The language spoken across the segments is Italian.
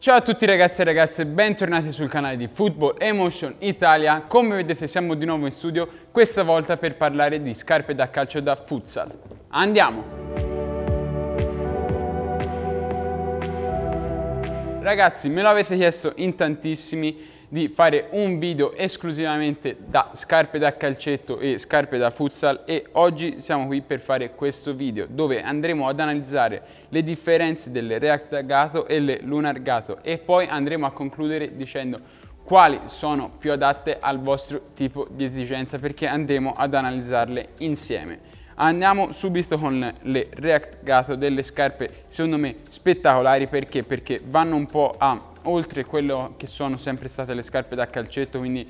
Ciao a tutti ragazzi e ragazze, bentornati sul canale di Football Emotion Italia. Come vedete siamo di nuovo in studio, questa volta per parlare di scarpe da calcio da futsal. Andiamo! Ragazzi, me lo avete chiesto in tantissimi di fare un video esclusivamente da scarpe da calcetto e scarpe da futsal e oggi siamo qui per fare questo video dove andremo ad analizzare le differenze delle React Gato e le Lunar Gato e poi andremo a concludere dicendo quali sono più adatte al vostro tipo di esigenza perché andremo ad analizzarle insieme. Andiamo subito con le React Gato, delle scarpe secondo me spettacolari perché? Perché vanno un po' a oltre quello che sono sempre state le scarpe da calcetto, quindi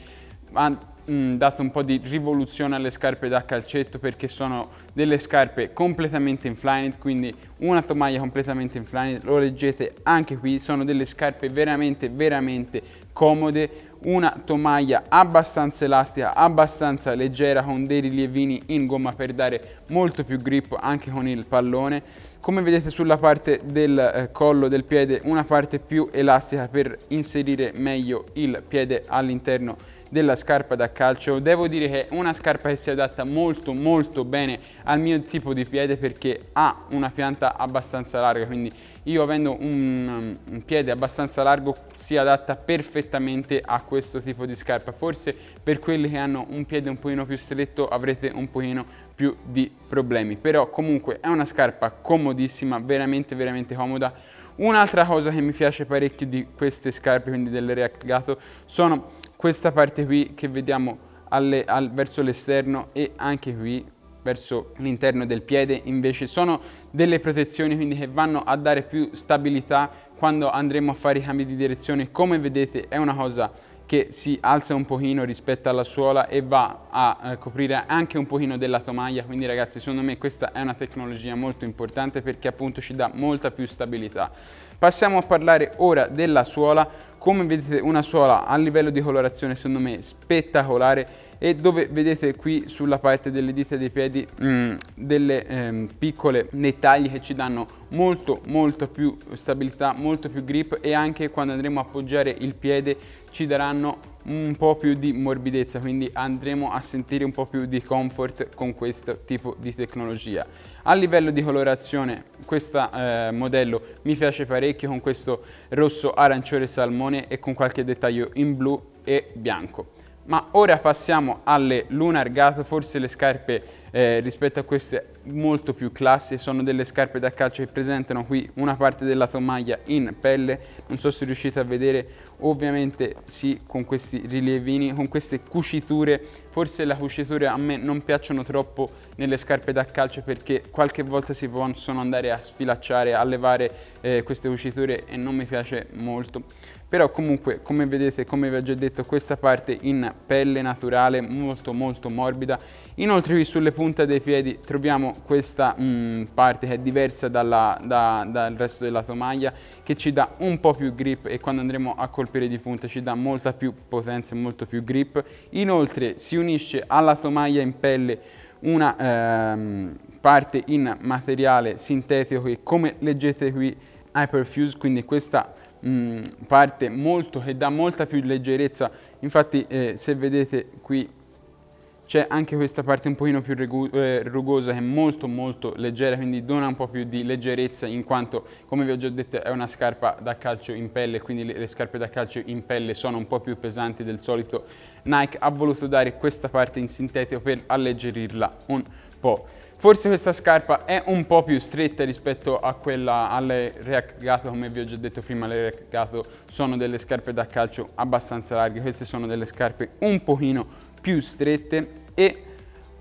ha mm, dato un po' di rivoluzione alle scarpe da calcetto perché sono delle scarpe completamente in Flyknit, quindi una tomaia completamente in Flyknit, lo leggete anche qui, sono delle scarpe veramente veramente comode, una tomaia abbastanza elastica, abbastanza leggera con dei rilievini in gomma per dare molto più grip anche con il pallone. Come vedete sulla parte del eh, collo del piede una parte più elastica per inserire meglio il piede all'interno della scarpa da calcio devo dire che è una scarpa che si adatta molto molto bene al mio tipo di piede perché ha una pianta abbastanza larga quindi io avendo un, mm, un piede abbastanza largo si adatta perfettamente a questo tipo di scarpa. Forse per quelli che hanno un piede un pochino più stretto avrete un pochino più di problemi. Però comunque è una scarpa comodissima, veramente veramente comoda. Un'altra cosa che mi piace parecchio di queste scarpe, quindi delle React Gato, sono questa parte qui che vediamo alle, al, verso l'esterno e anche qui verso l'interno del piede invece sono delle protezioni quindi che vanno a dare più stabilità quando andremo a fare i cambi di direzione come vedete è una cosa che si alza un pochino rispetto alla suola e va a eh, coprire anche un pochino della tomaia quindi ragazzi secondo me questa è una tecnologia molto importante perché appunto ci dà molta più stabilità passiamo a parlare ora della suola come vedete una suola a livello di colorazione secondo me spettacolare e dove vedete qui sulla parte delle dita dei piedi mh, mm, delle ehm, piccole dettagli che ci danno molto molto più stabilità molto più grip e anche quando andremo a appoggiare il piede ci daranno un po' più di morbidezza, quindi andremo a sentire un po' più di comfort con questo tipo di tecnologia. A livello di colorazione questo eh, modello mi piace parecchio con questo rosso arancione salmone e con qualche dettaglio in blu e bianco. Ma ora passiamo alle Lunar Gato, forse le scarpe eh, rispetto a queste molto più classe, sono delle scarpe da calcio che presentano qui una parte della tomaglia in pelle, non so se riuscite a vedere, ovviamente sì con questi rilievini con queste cuciture Forse le cuciture a me non piacciono troppo nelle scarpe da calcio perché qualche volta si possono andare a sfilacciare, a levare eh, queste cuciture e non mi piace molto. Però comunque, come vedete, come vi ho già detto, questa parte in pelle naturale, molto molto morbida. Inoltre qui sulle punte dei piedi troviamo questa mh, mm, parte che è diversa dalla, da, dal resto della tomaia, che ci dà un po' più grip e quando andremo a colpire di punta ci dà molta più potenza e molto più grip. Inoltre si unisce unisce alla tomaia in pelle una ehm, parte in materiale sintetico che come leggete qui hyperfuse, quindi questa mh, parte molto, che dà molta più leggerezza, infatti eh, se vedete qui c'è anche questa parte un pochino più eh, rugosa che è molto molto leggera quindi dona un po' più di leggerezza in quanto come vi ho già detto è una scarpa da calcio in pelle quindi le, scarpe da calcio in pelle sono un po' più pesanti del solito Nike ha voluto dare questa parte in sintetico per alleggerirla un po' Forse questa scarpa è un po' più stretta rispetto a quella alle React Gato, come vi ho già detto prima, le React Gato sono delle scarpe da calcio abbastanza larghe, queste sono delle scarpe un pochino più strette e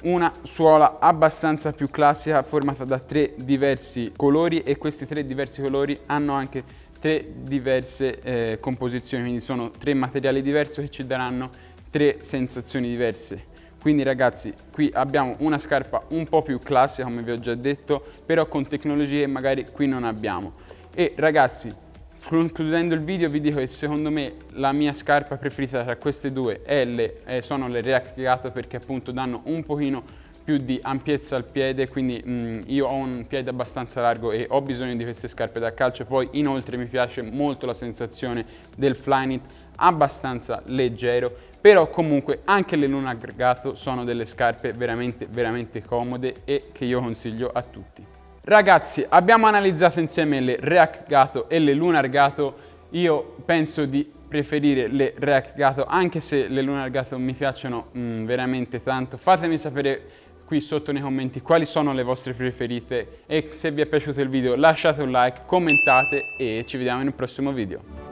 una suola abbastanza più classica formata da tre diversi colori e questi tre diversi colori hanno anche tre diverse eh, composizioni, quindi sono tre materiali diversi che ci daranno tre sensazioni diverse. Quindi ragazzi, qui abbiamo una scarpa un po' più classica, come vi ho già detto, però con tecnologie magari qui non abbiamo. E ragazzi, Concludendo il video vi dico che secondo me la mia scarpa preferita tra queste due è le, eh, sono le React Gato perché appunto danno un pochino più di ampiezza al piede, quindi mh, mm, io ho un piede abbastanza largo e ho bisogno di queste scarpe da calcio, poi inoltre mi piace molto la sensazione del Flyknit abbastanza leggero, però comunque anche le Luna Gato sono delle scarpe veramente veramente comode e che io consiglio a tutti. Ragazzi, abbiamo analizzato insieme le React Gato e le Lunar Gato. Io penso di preferire le React Gato, anche se le Lunar Gato mi piacciono mm, veramente tanto. Fatemi sapere qui sotto nei commenti quali sono le vostre preferite e se vi è piaciuto il video lasciate un like, commentate e ci vediamo in un prossimo video.